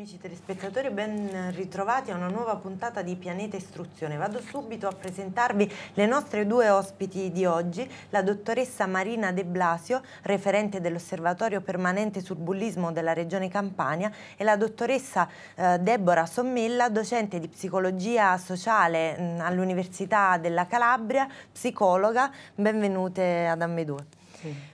amici telespettatori, ben ritrovati a una nuova puntata di Pianeta Istruzione. Vado subito a presentarvi le nostre due ospiti di oggi, la dottoressa Marina De Blasio, referente dell'Osservatorio Permanente sul Bullismo della Regione Campania, e la dottoressa eh, Deborah Sommella, docente di Psicologia Sociale mm, all'Università della Calabria, psicologa. Benvenute ad ambedue. Sì.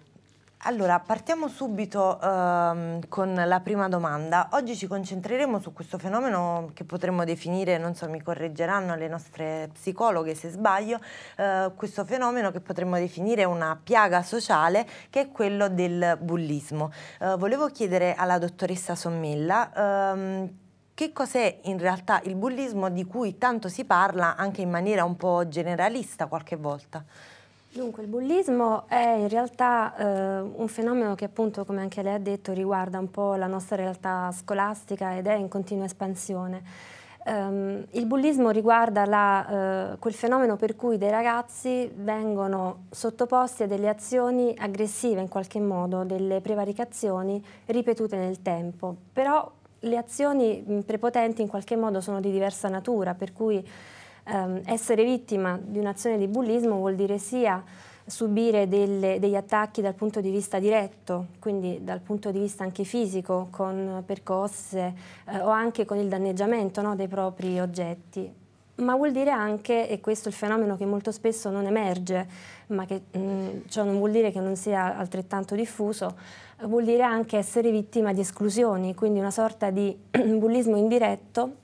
Allora, partiamo subito ehm, con la prima domanda. Oggi ci concentreremo su questo fenomeno che potremmo definire, non so, mi correggeranno le nostre psicologhe se sbaglio, eh, questo fenomeno che potremmo definire una piaga sociale che è quello del bullismo. Eh, volevo chiedere alla dottoressa Sommella ehm, che cos'è in realtà il bullismo di cui tanto si parla anche in maniera un po' generalista qualche volta? Dunque, il bullismo è in realtà eh, un fenomeno che appunto, come anche lei ha detto, riguarda un po' la nostra realtà scolastica ed è in continua espansione. Um, il bullismo riguarda la, uh, quel fenomeno per cui dei ragazzi vengono sottoposti a delle azioni aggressive in qualche modo, delle prevaricazioni ripetute nel tempo, però le azioni prepotenti in qualche modo sono di diversa natura, per cui ehm, essere vittima di un'azione di bullismo vuol dire sia subire delle, degli attacchi dal punto di vista diretto, quindi dal punto di vista anche fisico, con percosse eh, o anche con il danneggiamento no, dei propri oggetti. Ma vuol dire anche, e questo è il fenomeno che molto spesso non emerge, ma che mh, mm, ciò non vuol dire che non sia altrettanto diffuso, vuol dire anche essere vittima di esclusioni, quindi una sorta di bullismo indiretto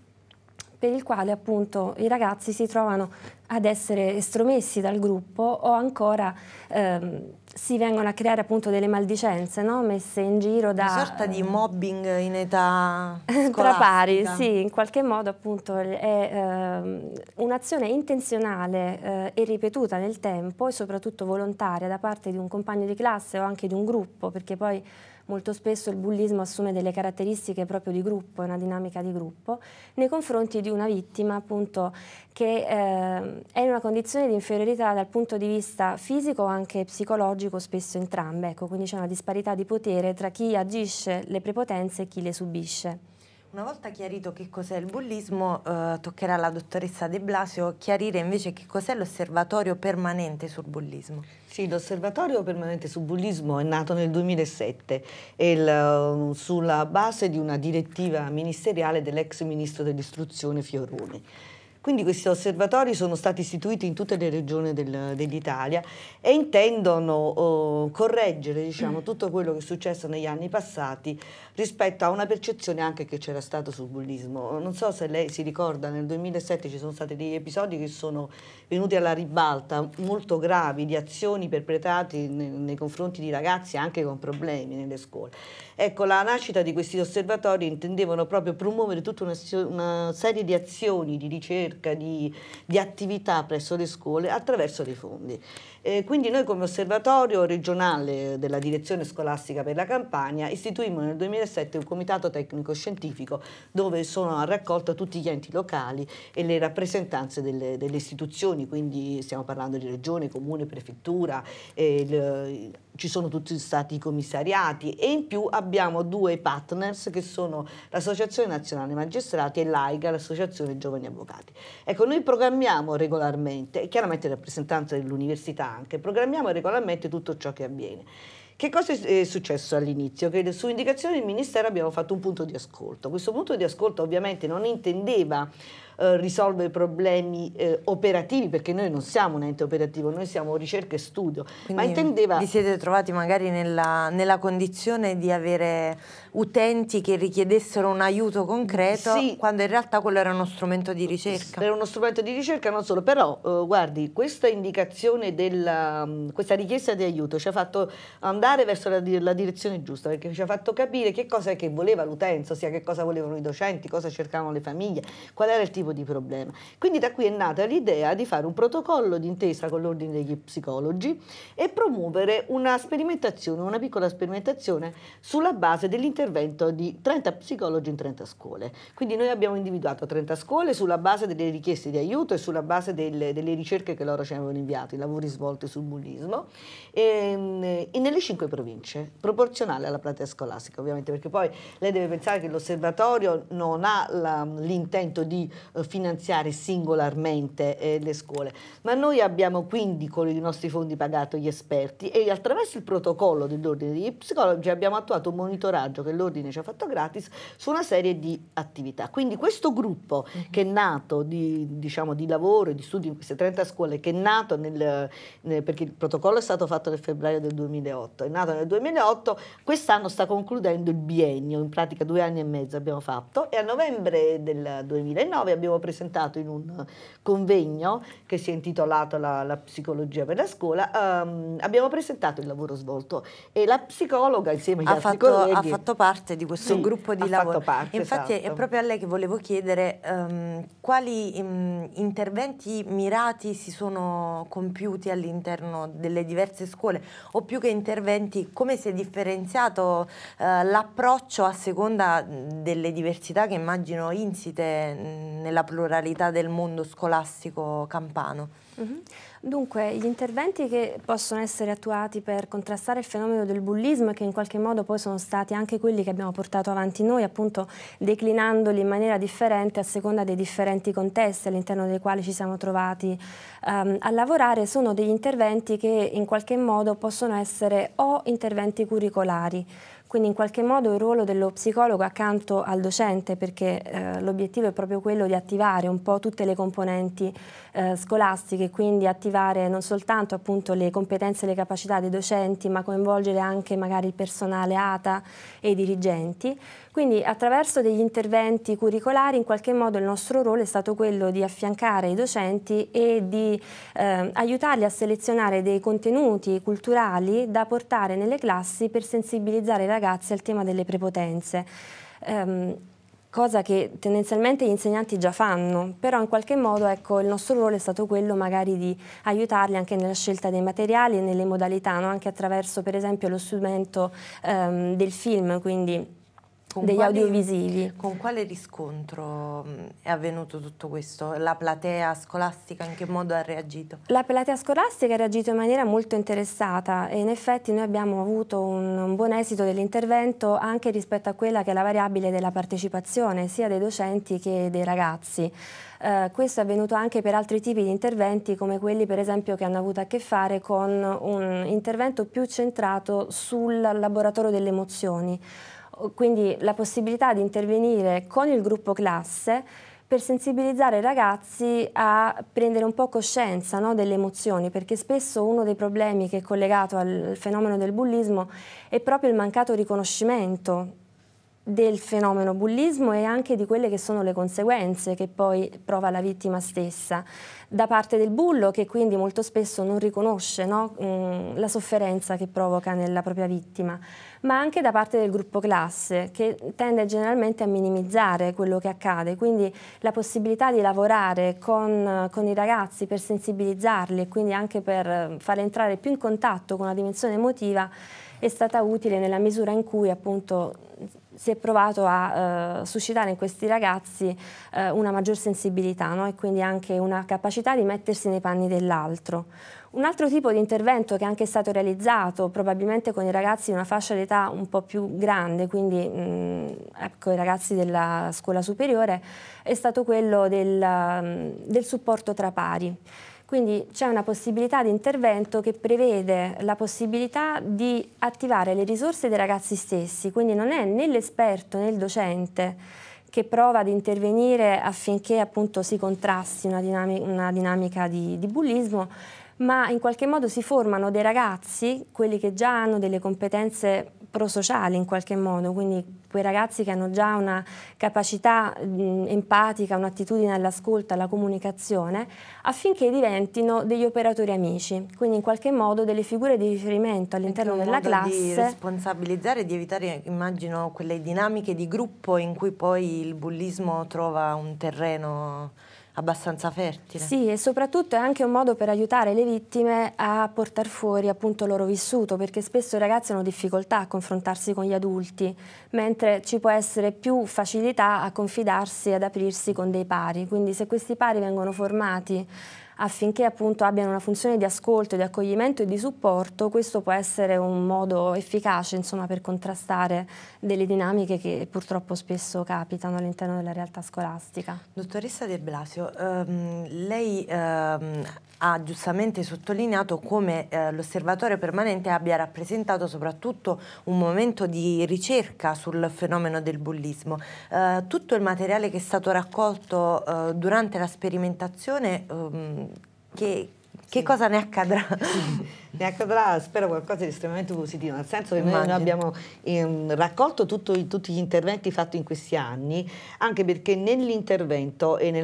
per il quale appunto i ragazzi si trovano ad essere estromessi dal gruppo o ancora ehm, si vengono a creare appunto delle maldicenze no? messe in giro da... Una sorta di ehm, mobbing in età Tra pari, sì, in qualche modo appunto è ehm, un'azione intenzionale eh, e ripetuta nel tempo e soprattutto volontaria da parte di un compagno di classe o anche di un gruppo perché poi molto spesso il bullismo assume delle caratteristiche proprio di gruppo, è una dinamica di gruppo, nei confronti di una vittima appunto che eh, è in una condizione di inferiorità dal punto di vista fisico o anche psicologico, spesso entrambe, ecco, quindi c'è una disparità di potere tra chi agisce le prepotenze e chi le subisce. Una volta chiarito che cos'è il bullismo, eh, toccherà alla dottoressa De Blasio chiarire invece che cos'è l'osservatorio permanente sul bullismo. Sì, l'osservatorio permanente sul bullismo è nato nel 2007 il, eh, sulla base di una direttiva ministeriale dell'ex ministro dell'istruzione Fioroni. Quindi questi osservatori sono stati istituiti in tutte le regioni dell'Italia e intendono oh, correggere diciamo, mm. tutto quello che è successo negli anni passati rispetto a una percezione anche che c'era stata sul bullismo. Non so se lei si ricorda, nel 2007 ci sono stati degli episodi che sono venuti alla ribalta molto gravi di azioni perpetrate nei, nei confronti di ragazzi anche con problemi nelle scuole. Ecco, la nascita di questi osservatori intendevano proprio promuovere tutta una, una serie di azioni di ricerca ricerca di, di attività presso le scuole attraverso dei fondi. Eh, quindi noi come osservatorio regionale della direzione scolastica per la Campania istituimmo nel 2007 un comitato tecnico scientifico dove sono a raccolta tutti gli enti locali e le rappresentanze delle, delle istituzioni, quindi stiamo parlando di regione, comune, prefettura, eh, il, ci sono tutti stati i commissariati e in più abbiamo due partners che sono l'Associazione Nazionale Magistrati e l'AIGA, l'Associazione Giovani Avvocati. Ecco, noi programmiamo regolarmente, e chiaramente in rappresentanza dell'università anche, programmiamo regolarmente tutto ciò che avviene. Che cosa è successo all'inizio? Che su indicazione del Ministero abbiamo fatto un punto di ascolto. Questo punto di ascolto ovviamente non intendeva eh, risolve problemi eh, operativi, perché noi non siamo un ente operativo, noi siamo ricerca e studio. Quindi ma intendeva... Vi siete trovati magari nella, nella, condizione di avere utenti che richiedessero un aiuto concreto, sì. quando in realtà quello era uno strumento di ricerca. Era uno strumento di ricerca, non solo, però eh, guardi, questa indicazione, della, mm, questa richiesta di aiuto ci ha fatto andare verso la, la direzione giusta, perché ci ha fatto capire che cosa è che voleva l'utenza, ossia che cosa volevano i docenti, cosa cercavano le famiglie, qual era il tipo tipo di problema. Quindi da qui è nata l'idea di fare un protocollo d'intesa con l'ordine degli psicologi e promuovere una sperimentazione, una piccola sperimentazione sulla base dell'intervento di 30 psicologi in 30 scuole. Quindi noi abbiamo individuato 30 scuole sulla base delle richieste di aiuto e sulla base delle, delle ricerche che loro ci avevano inviato, i lavori svolti sul bullismo, e, ehm, e nelle 5 province, proporzionale alla platea scolastica ovviamente, perché poi lei deve pensare che l'osservatorio non ha l'intento di eh, finanziare singolarmente eh, le scuole, ma noi abbiamo quindi con i nostri fondi pagato gli esperti e attraverso il protocollo dell'ordine degli psicologi abbiamo attuato un monitoraggio che l'ordine ci ha fatto gratis su una serie di attività. Quindi questo gruppo mhm. che è nato di, diciamo, di lavoro e di studio in queste 30 scuole, che è nato nel, nel, perché il protocollo è stato fatto nel febbraio del 2008, è nato nel 2008, quest'anno sta concludendo il biennio, in pratica due anni e mezzo abbiamo fatto e a novembre del 2009 abbiamo l'abbiamo presentato in un convegno che si è intitolato La, la psicologia per la scuola, um, abbiamo presentato il lavoro svolto e la psicologa insieme agli ha altri fatto, colleghi... Ha fatto parte di questo sì, gruppo di lavoro. Parte, Infatti esatto. è proprio a lei che volevo chiedere um, quali um, interventi mirati si sono compiuti all'interno delle diverse scuole o più che interventi come si è differenziato uh, l'approccio a seconda delle diversità che immagino insite nella nella pluralità del mondo scolastico campano. Mhm. Dunque, gli interventi che possono essere attuati per contrastare il fenomeno del bullismo e che in qualche modo poi sono stati anche quelli che abbiamo portato avanti noi, appunto declinandoli in maniera differente a seconda dei differenti contesti all'interno dei quali ci siamo trovati um, a lavorare, sono degli interventi che in qualche modo possono essere o interventi curricolari, quindi in qualche modo il ruolo dello psicologo accanto al docente, perché eh, l'obiettivo è proprio quello di attivare un po' tutte le componenti eh, scolastiche, quindi attivare non soltanto appunto, le competenze e le capacità dei docenti, ma coinvolgere anche magari il personale ATA e i dirigenti. Quindi attraverso degli interventi curricolari in qualche modo il nostro ruolo è stato quello di affiancare i docenti e di eh, aiutarli a selezionare dei contenuti culturali da portare nelle classi per sensibilizzare i ragazzi al tema delle prepotenze. Um, cosa che tendenzialmente gli insegnanti già fanno, però in qualche modo ecco, il nostro ruolo è stato quello magari di aiutarli anche nella scelta dei materiali e nelle modalità, no? anche attraverso per esempio lo strumento um, del film, quindi con degli quali, audiovisivi. Con quale riscontro è avvenuto tutto questo? La platea scolastica in che modo ha reagito? La platea scolastica ha reagito in maniera molto interessata e in effetti noi abbiamo avuto un, un buon esito dell'intervento anche rispetto a quella che è la variabile della partecipazione sia dei docenti che dei ragazzi. Eh, questo è avvenuto anche per altri tipi di interventi come quelli per esempio che hanno avuto a che fare con un intervento più centrato sul laboratorio delle emozioni quindi la possibilità di intervenire con il gruppo classe per sensibilizzare i ragazzi a prendere un po' coscienza no, delle emozioni, perché spesso uno dei problemi che è collegato al fenomeno del bullismo è proprio il mancato riconoscimento del fenomeno bullismo e anche di quelle che sono le conseguenze che poi prova la vittima stessa da parte del bullo che quindi molto spesso non riconosce no, mm, la sofferenza che provoca nella propria vittima ma anche da parte del gruppo classe che tende generalmente a minimizzare quello che accade quindi la possibilità di lavorare con, con i ragazzi per sensibilizzarli e quindi anche per far entrare più in contatto con la dimensione emotiva è stata utile nella misura in cui appunto si è provato a eh, suscitare in questi ragazzi eh, una maggior sensibilità no? e quindi anche una capacità di mettersi nei panni dell'altro. Un altro tipo di intervento che è anche stato realizzato probabilmente con i ragazzi di una fascia d'età un po' più grande, quindi mh, mm, ecco, i ragazzi della scuola superiore, è stato quello del, mm, del supporto tra pari. Quindi c'è una possibilità di intervento che prevede la possibilità di attivare le risorse dei ragazzi stessi, quindi non è né l'esperto né il docente che prova ad intervenire affinché appunto si contrasti una dinamica, una dinamica di, di bullismo, ma in qualche modo si formano dei ragazzi, quelli che già hanno delle competenze prosociali in qualche modo, quindi quei ragazzi che hanno già una capacità mh, empatica, un'attitudine all'ascolto, alla comunicazione, affinché diventino degli operatori amici, quindi in qualche modo delle figure di riferimento all'interno della classe. Di responsabilizzare, e di evitare, immagino, quelle dinamiche di gruppo in cui poi il bullismo trova un terreno abbastanza fertile. Sì, e soprattutto è anche un modo per aiutare le vittime a portare fuori appunto il loro vissuto, perché spesso i ragazzi hanno difficoltà a confrontarsi con gli adulti, mentre ci può essere più facilità a confidarsi e ad aprirsi con dei pari. Quindi se questi pari vengono formati affinché appunto abbiano una funzione di ascolto, di accoglimento e di supporto, questo può essere un modo efficace insomma, per contrastare delle dinamiche che purtroppo spesso capitano all'interno della realtà scolastica. Dottoressa De Blasio, ehm, lei ehm, ha giustamente sottolineato come eh, l'osservatorio permanente abbia rappresentato soprattutto un momento di ricerca sul fenomeno del bullismo. Eh, tutto il materiale che è stato raccolto eh, durante la sperimentazione ehm, che, che cosa ne accadrà? ne accadrà ecco, spero qualcosa di estremamente positivo, nel senso che noi, abbiamo ehm, raccolto i, tutti gli interventi fatti in questi anni, anche perché nell'intervento e nel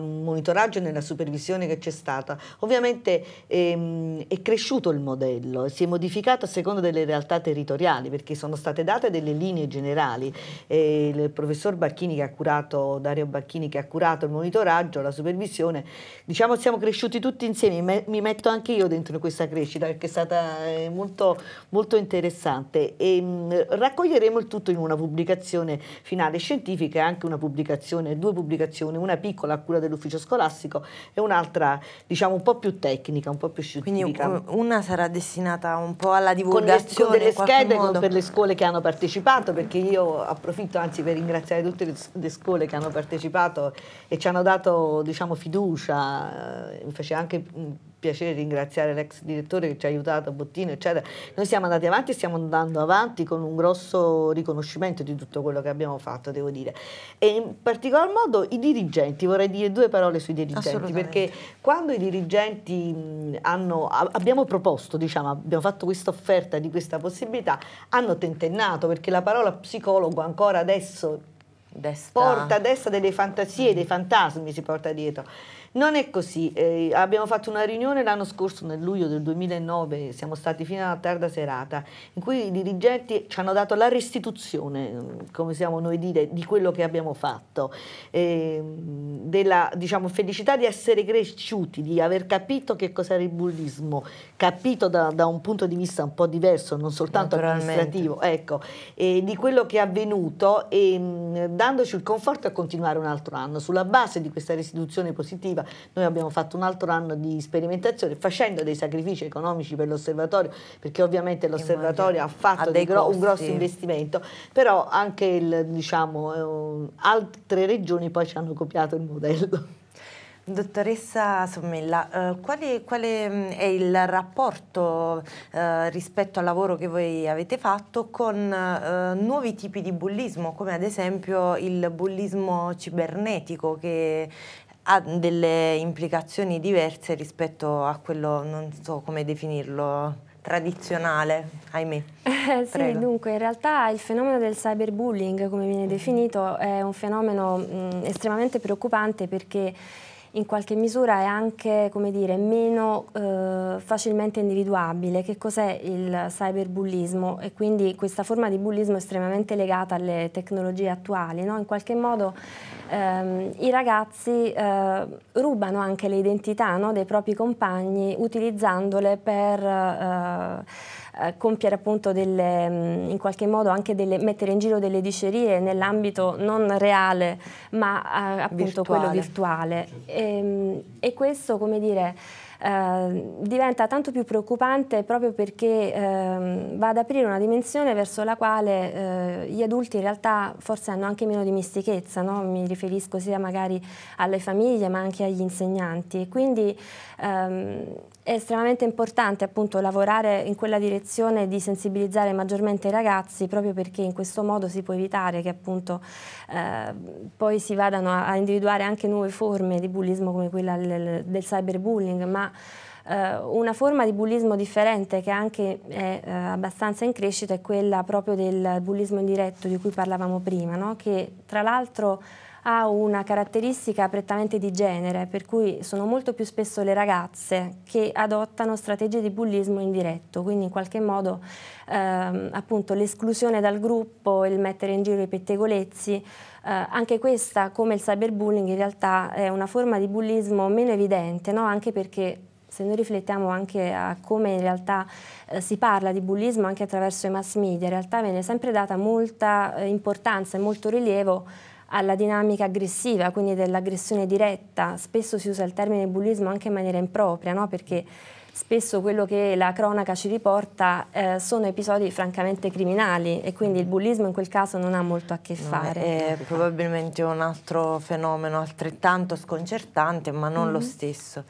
monitoraggio e nella supervisione che c'è stata, ovviamente ehm, è cresciuto il modello, si è modificato a seconda delle realtà territoriali, perché sono state date delle linee generali. E il professor Bacchini che ha curato, Dario Bacchini che ha curato il monitoraggio, la supervisione, diciamo siamo cresciuti tutti insieme, mi metto anche io dentro questa crescita crescita perché è stata eh, molto, molto interessante e ehm, raccoglieremo il tutto in una pubblicazione finale scientifica e anche una pubblicazione, due pubblicazioni, una piccola a cura dell'ufficio scolastico e un'altra diciamo un po' più tecnica, un po' più scientifica. Quindi una sarà destinata un po' alla divulgazione. Con, le, con delle schede con, per le scuole che hanno partecipato perché io approfitto anzi per ringraziare tutte le, le scuole che hanno partecipato e ci hanno dato diciamo fiducia, eh, mi faceva anche piacere ringraziare l'ex direttore che ci ha aiutato, Bottino, eccetera. Noi siamo andati avanti e stiamo andando avanti con un grosso riconoscimento di tutto quello che abbiamo fatto, devo dire. E in particolar modo i dirigenti, vorrei dire due parole sui dirigenti, perché quando i dirigenti hanno, abbiamo proposto, diciamo, abbiamo fatto questa offerta di questa possibilità, hanno tentennato, perché la parola psicologo ancora adesso Desta. porta a destra delle fantasie, dei fantasmi si porta dietro. Non è così, eh, abbiamo fatto una riunione l'anno scorso, nel luglio del 2009, siamo stati fino alla tarda serata, in cui i dirigenti ci hanno dato la restituzione, mm, come siamo noi dire, di quello che abbiamo fatto, eh, della diciamo, felicità di essere cresciuti, di aver capito che cos'era il bullismo, capito da, da, un punto di vista un po' diverso, non soltanto amministrativo, ecco, eh, di quello che è avvenuto e ehm, da dandoci il conforto a continuare un altro anno. Sulla base di questa restituzione positiva noi abbiamo fatto un altro anno di sperimentazione facendo dei sacrifici economici per l'osservatorio, perché ovviamente l'osservatorio ha fatto ha gro un grosso investimento, però anche il, diciamo, eh, altre regioni poi ci hanno copiato il modello. Dottoressa Sommella, eh, quale, quale, mm, è il rapporto eh, rispetto al lavoro che voi avete fatto con eh, nuovi tipi di bullismo, come ad esempio il bullismo cibernetico che ha delle implicazioni diverse rispetto a quello, non so come definirlo, tradizionale, ahimè. Eh, sì, dunque, in realtà il fenomeno del cyberbullying, come viene mm. definito, è un fenomeno mh, mm, estremamente preoccupante perché in qualche misura è anche dire, meno eh, facilmente individuabile. Che cos'è il cyberbullismo? E quindi questa forma di bullismo è estremamente legata alle tecnologie attuali. No? In qualche modo ehm, i ragazzi eh, rubano anche le identità no? dei propri compagni utilizzandole per... Eh, eh, compiere appunto delle, mm, in qualche modo anche delle, mettere in giro delle dicerie nell'ambito non reale ma eh, appunto virtuale. quello virtuale. E, ehm, e questo come dire Ehm, diventa tanto più preoccupante proprio perché eh, va ad aprire una dimensione verso la quale eh, gli adulti in realtà forse hanno anche meno dimestichezza, no? mi riferisco sia magari alle famiglie ma anche agli insegnanti. Quindi ehm, è estremamente importante appunto lavorare in quella direzione di sensibilizzare maggiormente i ragazzi proprio perché in questo modo si può evitare che appunto eh, poi si vadano a, a, individuare anche nuove forme di bullismo come quella del, del cyberbullying ma ma eh, una forma di bullismo differente che anche è eh, abbastanza in crescita è quella proprio del bullismo indiretto di cui parlavamo prima, no? che tra l'altro ha una caratteristica prettamente di genere, per cui sono molto più spesso le ragazze che adottano strategie di bullismo indiretto, quindi in qualche modo ehm, l'esclusione dal gruppo, il mettere in giro i pettegolezzi, eh, anche questa, come il cyberbullying, in realtà è una forma di bullismo meno evidente, no? anche perché se noi riflettiamo anche a come in realtà eh, si parla di bullismo anche attraverso i mass media, in realtà viene sempre data molta eh, importanza e molto rilievo alla dinamica aggressiva, quindi dell'aggressione diretta. Spesso si usa il termine bullismo anche in maniera impropria, no? perché spesso quello che la cronaca ci riporta eh, sono episodi francamente criminali e quindi il bullismo in quel caso non ha molto a che fare. è eh, probabilmente un altro fenomeno altrettanto sconcertante ma non mm -hmm. lo mhm. stesso.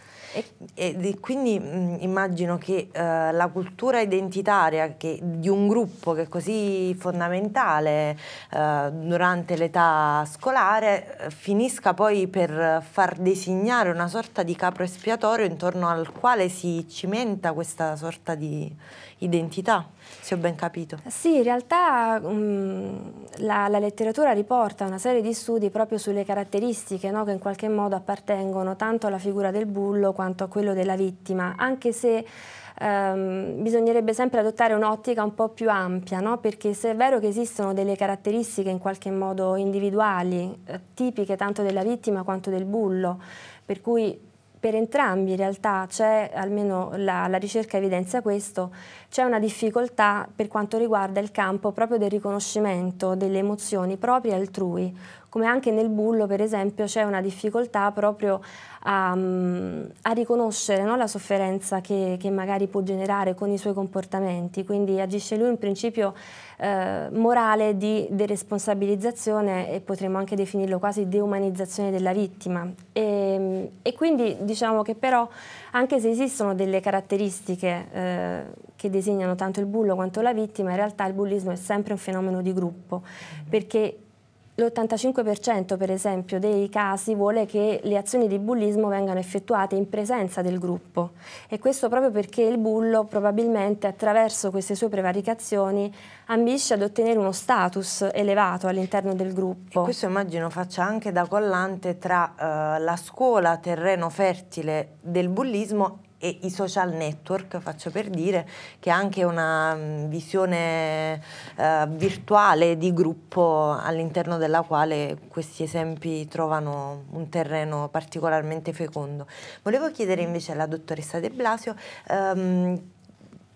E quindi mh, immagino che uh, la cultura identitaria che, di un gruppo che è così fondamentale uh, durante l'età scolare eh, finisca poi per far designare una sorta di capro espiatorio intorno al quale si cimenta questa sorta di identità, se ho ben capito. Sì, in realtà mh, la, la, letteratura riporta una serie di studi proprio sulle caratteristiche no, che in qualche modo appartengono tanto alla figura del bullo quanto a quello della vittima, anche se ehm, bisognerebbe sempre adottare un'ottica un po' più ampia, no? perché se è vero che esistono delle caratteristiche in qualche modo individuali, eh, tipiche tanto della vittima quanto del bullo, per cui per entrambi in realtà c'è, almeno la, la, ricerca evidenzia questo, c'è una difficoltà per quanto riguarda il campo proprio del riconoscimento delle emozioni proprie altrui come anche nel bullo per esempio c'è una difficoltà proprio a, mm, a riconoscere no, la sofferenza che, che, magari può generare con i suoi comportamenti, quindi agisce lui in principio eh, morale di deresponsabilizzazione e potremmo anche definirlo quasi deumanizzazione della vittima e, ehm, e quindi diciamo che però anche se esistono delle caratteristiche eh, che designano tanto il bullo quanto la vittima, in realtà il bullismo è sempre un fenomeno di gruppo perché l'85% per esempio dei casi vuole che le azioni di bullismo vengano effettuate in presenza del gruppo e questo proprio perché il bullo probabilmente attraverso queste sue prevaricazioni ambisce ad ottenere uno status elevato all'interno del gruppo. E questo immagino faccia anche da collante tra eh, la scuola terreno fertile del bullismo e i social network, faccio per dire, che anche una mm, visione eh, virtuale di gruppo all'interno della quale questi esempi trovano un terreno particolarmente fecondo. Volevo chiedere invece alla dottoressa De Blasio ehm,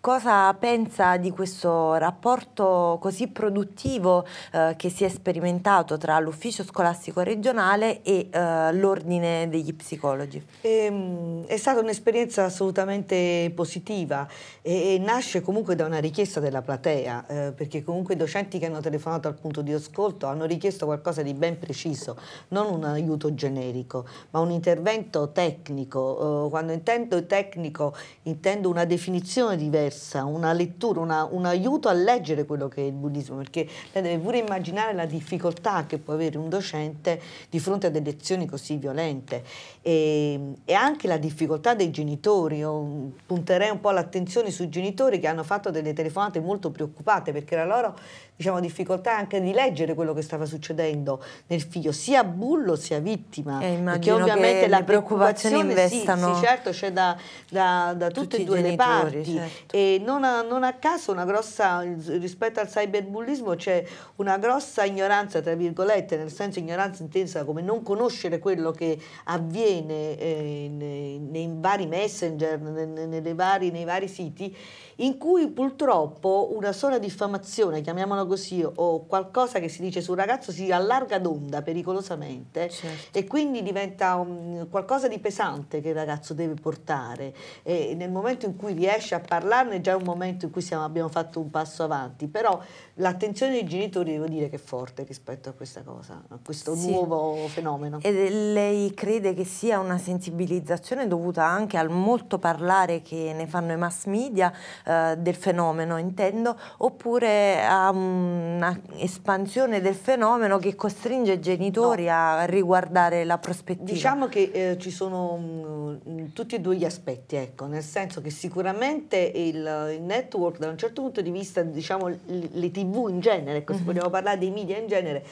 cosa pensa di questo rapporto così produttivo eh, che si è sperimentato tra l'ufficio scolastico regionale e eh, l'ordine degli psicologi? È, ehm, è stata un'esperienza assolutamente positiva e, e, nasce comunque da una richiesta della platea, eh, perché comunque i docenti che hanno telefonato al punto di ascolto hanno richiesto qualcosa di ben preciso, non un aiuto generico, ma un intervento tecnico. Eh, quando intendo tecnico intendo una definizione diversa diversa, una lettura, una, un aiuto a leggere quello che è il buddismo, perché lei deve pure immaginare la difficoltà che può avere un docente di fronte a delle lezioni così violente e, e anche la difficoltà dei genitori. Io punterei un po' l'attenzione sui genitori che hanno fatto delle telefonate molto preoccupate perché la loro diciamo, difficoltà anche di leggere quello che stava succedendo nel figlio, sia bullo sia vittima. Eh, perché ovviamente la preoccupazione investano... Sì, sì certo, c'è da, da, da tutte e due genitori, le parti. Certo e non a, non a caso grossa, rispetto al cyberbullismo c'è una grossa ignoranza, tra virgolette, nel senso ignoranza intesa come non conoscere quello che avviene eh, nei, nei, vari messenger, nei, nei, vari, nei vari siti in cui purtroppo una sola diffamazione, chiamiamola così, o qualcosa che si dice su un ragazzo si allarga d'onda pericolosamente certo. e quindi diventa un, qualcosa di pesante che il ragazzo deve portare e nel momento in cui riesce a parlarne è già un momento in cui siamo, abbiamo fatto un passo avanti, però l'attenzione dei genitori devo dire che è forte rispetto a questa cosa, a questo sì. nuovo fenomeno. E lei crede che sia una sensibilizzazione dovuta anche al molto parlare che ne fanno i mass media, eh, del fenomeno, intendo, oppure a un'espansione del fenomeno che costringe i genitori no. a riguardare la prospettiva? Diciamo che eh, ci sono mh, mm, mm, tutti e due gli aspetti, ecco, nel senso che sicuramente il, il, network da un certo punto di vista, diciamo le tv in genere, ecco, se mm-hmm. vogliamo parlare dei media in genere,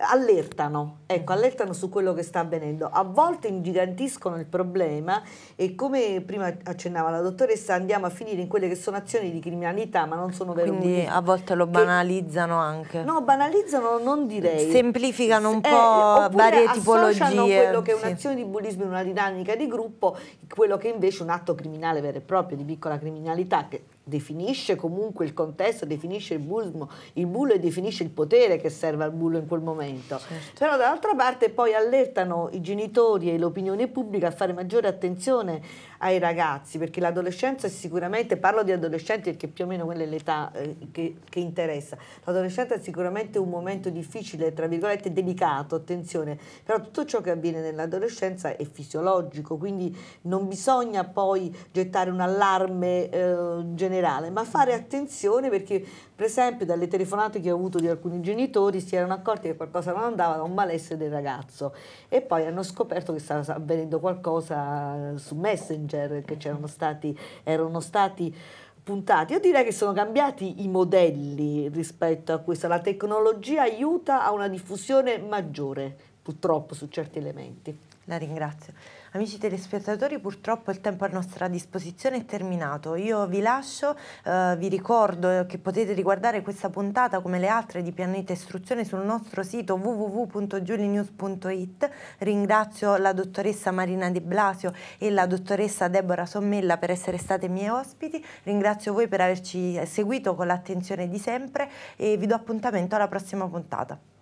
allertano, ecco, allertano su quello che sta avvenendo, a volte ingigantiscono il problema e come prima accennava la dottoressa andiamo a finire in quelle che sono azioni di criminalità ma non sono vere. Quindi a volte lo banalizzano che, anche. No, banalizzano non direi. Semplificano un eh, po' varie tipologie. quello che è un'azione sì. di bullismo in una dinamica di gruppo, quello che invece è un atto criminale vero e proprio, di piccola criminalità che definisce comunque il contesto, definisce il bullo, il bullo e definisce il potere che serve al bullo in quel momento. Certo. Però dall'altra parte poi allertano i genitori e l'opinione pubblica a fare maggiore attenzione ai ragazzi, perché l'adolescenza è sicuramente, parlo di adolescenti perché più o meno quella è l'età eh, che, che, interessa, l'adolescenza è sicuramente un momento difficile, tra virgolette delicato, attenzione, però tutto ciò che avviene nell'adolescenza è fisiologico, quindi non bisogna poi gettare un allarme eh, generale, ma fare attenzione perché per esempio dalle telefonate che ho avuto di alcuni genitori si erano accorti che qualcosa non andava da un malessere del ragazzo e poi hanno scoperto che stava avvenendo qualcosa su Messenger Messenger che stati, erano stati puntati. Io direi che sono cambiati i modelli rispetto a questo. La tecnologia aiuta a una diffusione maggiore, purtroppo, su certi elementi. La ringrazio. Amici telespettatori, purtroppo il tempo a nostra disposizione è terminato. Io vi lascio, eh, vi ricordo che potete riguardare questa puntata come le altre di Pianeta Istruzione sul nostro sito www.giulinews.it. Ringrazio la dottoressa Marina De Blasio e la dottoressa Deborah Sommella per essere state miei ospiti. Ringrazio voi per averci seguito con l'attenzione di sempre e vi do appuntamento alla prossima puntata.